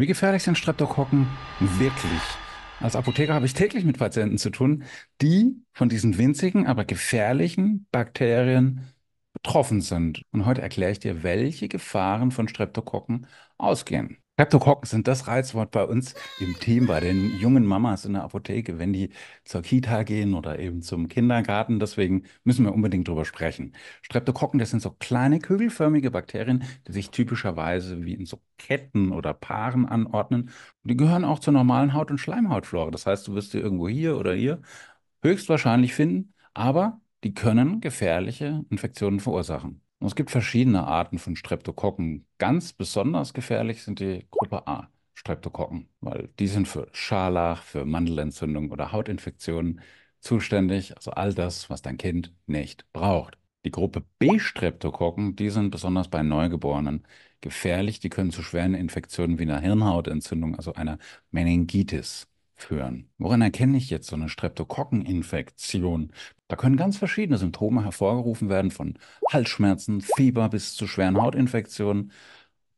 Wie gefährlich sind Streptokokken wirklich. Als Apotheker habe ich täglich mit Patienten zu tun, die von diesen winzigen, aber gefährlichen Bakterien betroffen sind. Und heute erkläre ich dir, welche Gefahren von Streptokokken ausgehen. Streptokokken sind das Reizwort bei uns im Team, bei den jungen Mamas in der Apotheke, wenn die zur Kita gehen oder eben zum Kindergarten. Deswegen müssen wir unbedingt drüber sprechen. Streptokokken, das sind so kleine kügelförmige Bakterien, die sich typischerweise wie in so Ketten oder Paaren anordnen. Die gehören auch zur normalen Haut- und Schleimhautflora. Das heißt, du wirst sie irgendwo hier oder hier höchstwahrscheinlich finden, aber die können gefährliche Infektionen verursachen. Und es gibt verschiedene Arten von Streptokokken. Ganz besonders gefährlich sind die Gruppe A Streptokokken, weil die sind für Scharlach, für Mandelentzündung oder Hautinfektionen zuständig, also all das, was dein Kind nicht braucht. Die Gruppe B Streptokokken, die sind besonders bei Neugeborenen gefährlich, die können zu schweren Infektionen wie einer Hirnhautentzündung, also einer Meningitis führen. Woran erkenne ich jetzt so eine Streptokokkeninfektion? Da können ganz verschiedene Symptome hervorgerufen werden, von Halsschmerzen, Fieber bis zu schweren Hautinfektionen.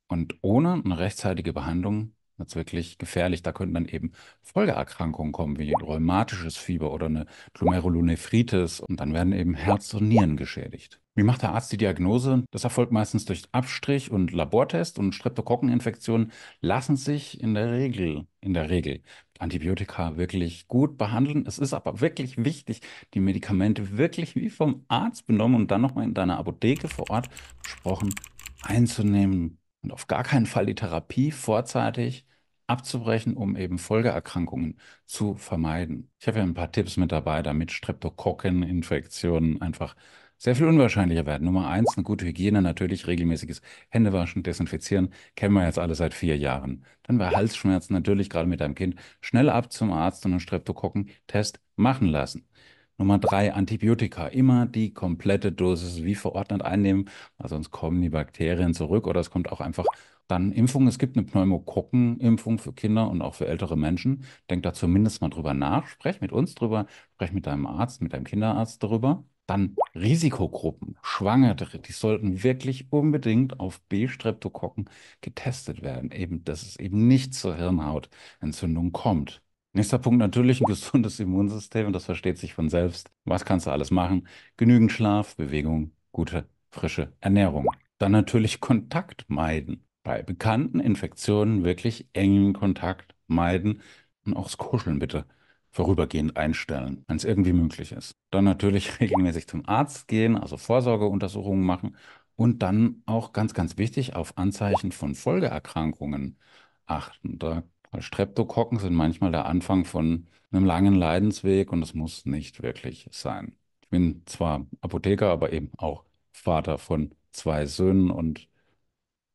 Und ohne eine rechtzeitige Behandlung wird es wirklich gefährlich. Da könnten dann eben Folgeerkrankungen kommen, wie rheumatisches Fieber oder eine Glomerulonephritis. Und dann werden eben Herz und Nieren geschädigt. Wie macht der Arzt die Diagnose? Das erfolgt meistens durch Abstrich und Labortest und Streptokokkeninfektionen lassen sich in der Regel, in der Regel Antibiotika wirklich gut behandeln. Es ist aber wirklich wichtig, die Medikamente wirklich wie vom Arzt benommen und dann nochmal in deiner Apotheke vor Ort besprochen einzunehmen und auf gar keinen Fall die Therapie vorzeitig abzubrechen, um eben Folgeerkrankungen zu vermeiden. Ich habe ja ein paar Tipps mit dabei, damit Streptokokkeninfektionen einfach sehr viel unwahrscheinlicher werden. Nummer eins, eine gute Hygiene, natürlich regelmäßiges Händewaschen, Desinfizieren, kennen wir jetzt alle seit vier Jahren. Dann bei Halsschmerzen natürlich gerade mit deinem Kind schnell ab zum Arzt und einen Streptokokken-Test machen lassen. Nummer drei, Antibiotika. Immer die komplette Dosis wie verordnet einnehmen, weil also sonst kommen die Bakterien zurück oder es kommt auch einfach dann Impfung. Es gibt eine Pneumokokken-Impfung für Kinder und auch für ältere Menschen. Denk da zumindest mal drüber nach. Sprech mit uns drüber, sprech mit deinem Arzt, mit deinem Kinderarzt darüber. Dann Risikogruppen, Schwangere, die sollten wirklich unbedingt auf B-Streptokokken getestet werden, eben, dass es eben nicht zur Hirnhautentzündung kommt. Nächster Punkt natürlich ein gesundes Immunsystem, und das versteht sich von selbst. Was kannst du alles machen? Genügend Schlaf, Bewegung, gute, frische Ernährung. Dann natürlich Kontakt meiden. Bei bekannten Infektionen wirklich engen Kontakt meiden und auch das Kuscheln bitte vorübergehend einstellen, wenn es irgendwie möglich ist. Dann natürlich regelmäßig zum Arzt gehen, also Vorsorgeuntersuchungen machen und dann auch ganz, ganz wichtig auf Anzeichen von Folgeerkrankungen achten. Da Streptokokken sind manchmal der Anfang von einem langen Leidensweg und es muss nicht wirklich sein. Ich bin zwar Apotheker, aber eben auch Vater von zwei Söhnen und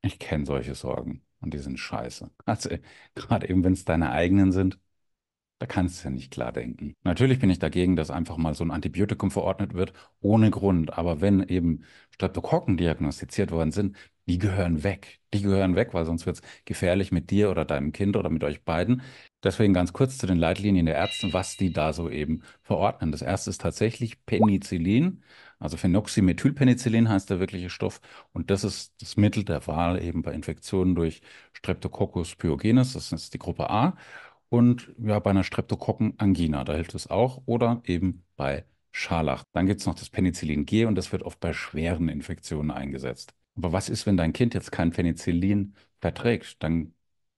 ich kenne solche Sorgen und die sind scheiße. Also gerade eben, wenn es deine eigenen sind, da kannst du ja nicht klar denken. Natürlich bin ich dagegen, dass einfach mal so ein Antibiotikum verordnet wird, ohne Grund. Aber wenn eben Streptokokken diagnostiziert worden sind, die gehören weg. Die gehören weg, weil sonst wird es gefährlich mit dir oder deinem Kind oder mit euch beiden. Deswegen ganz kurz zu den Leitlinien der Ärzte, was die da so eben verordnen. Das erste ist tatsächlich Penicillin, also Phenoxymethylpenicillin heißt der wirkliche Stoff. Und das ist das Mittel der Wahl eben bei Infektionen durch Streptococcus pyogenes, das ist die Gruppe A und ja, bei einer Streptokokkenangina, da hilft es auch, oder eben bei Scharlach. Dann gibt es noch das Penicillin G und das wird oft bei schweren Infektionen eingesetzt. Aber was ist, wenn dein Kind jetzt kein Penicillin verträgt? Dann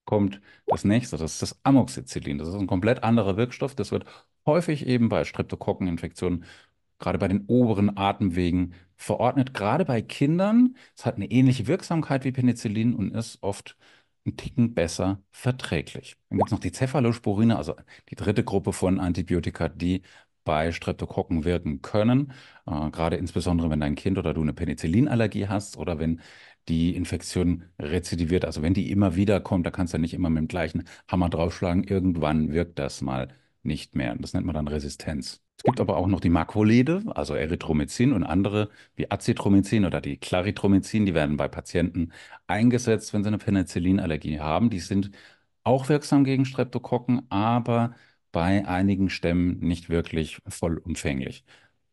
kommt das nächste, das ist das Amoxicillin. Das ist ein komplett anderer Wirkstoff. Das wird häufig eben bei Streptokokkeninfektionen, gerade bei den oberen Atemwegen verordnet, gerade bei Kindern. Es hat eine ähnliche Wirksamkeit wie Penicillin und ist oft ein Ticken besser verträglich. Dann gibt es noch die Cephalosporine, also die dritte Gruppe von Antibiotika, die bei Streptokokken wirken können. Äh, gerade insbesondere, wenn dein Kind oder du eine Penicillinallergie hast oder wenn die Infektion rezidiviert, also wenn die immer wieder kommt, da kannst du ja nicht immer mit dem gleichen Hammer draufschlagen. Irgendwann wirkt das mal nicht mehr. Das nennt man dann Resistenz. Es gibt aber auch noch die Makrolide, also Erythromycin und andere wie Acetromycin oder die Claritromycin, die werden bei Patienten eingesetzt, wenn sie eine Penicillinallergie haben. Die sind auch wirksam gegen Streptokokken, aber bei einigen Stämmen nicht wirklich vollumfänglich.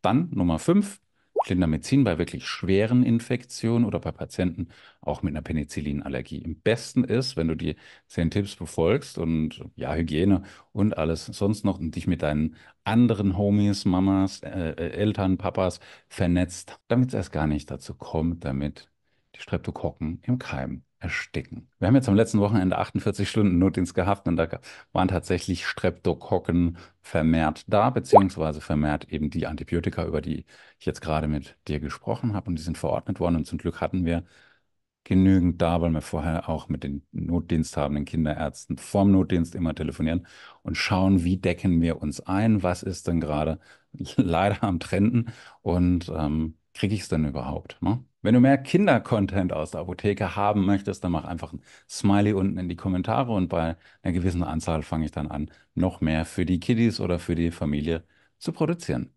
Dann Nummer 5, Clindamycin bei wirklich schweren Infektionen oder bei Patienten auch mit einer Penicillinallergie. Im besten ist, wenn du die zehn Tipps befolgst und ja, Hygiene und alles sonst noch und dich mit deinen anderen Homies, Mamas, äh, äh Eltern, Papas vernetzt, damit es erst gar nicht dazu kommt, damit die Streptokokken im Keim ersticken. Wir haben jetzt am letzten Wochenende 48 Stunden Notdienst gehabt und da waren tatsächlich Streptokokken vermehrt da, beziehungsweise vermehrt eben die Antibiotika, über die ich jetzt gerade mit dir gesprochen habe und die sind verordnet worden und zum Glück hatten wir genügend da, weil wir vorher auch mit den notdiensthabenden Kinderärzten vorm Notdienst immer telefonieren und schauen, wie decken wir uns ein, was ist denn gerade leider am Trenden und ähm, kriege ich es denn überhaupt? Ne? Wenn du mehr Kinder-Content aus der Apotheke haben möchtest, dann mach einfach ein Smiley unten in die Kommentare und bei einer gewissen Anzahl fange ich dann an, noch mehr für die Kiddies oder für die Familie zu produzieren.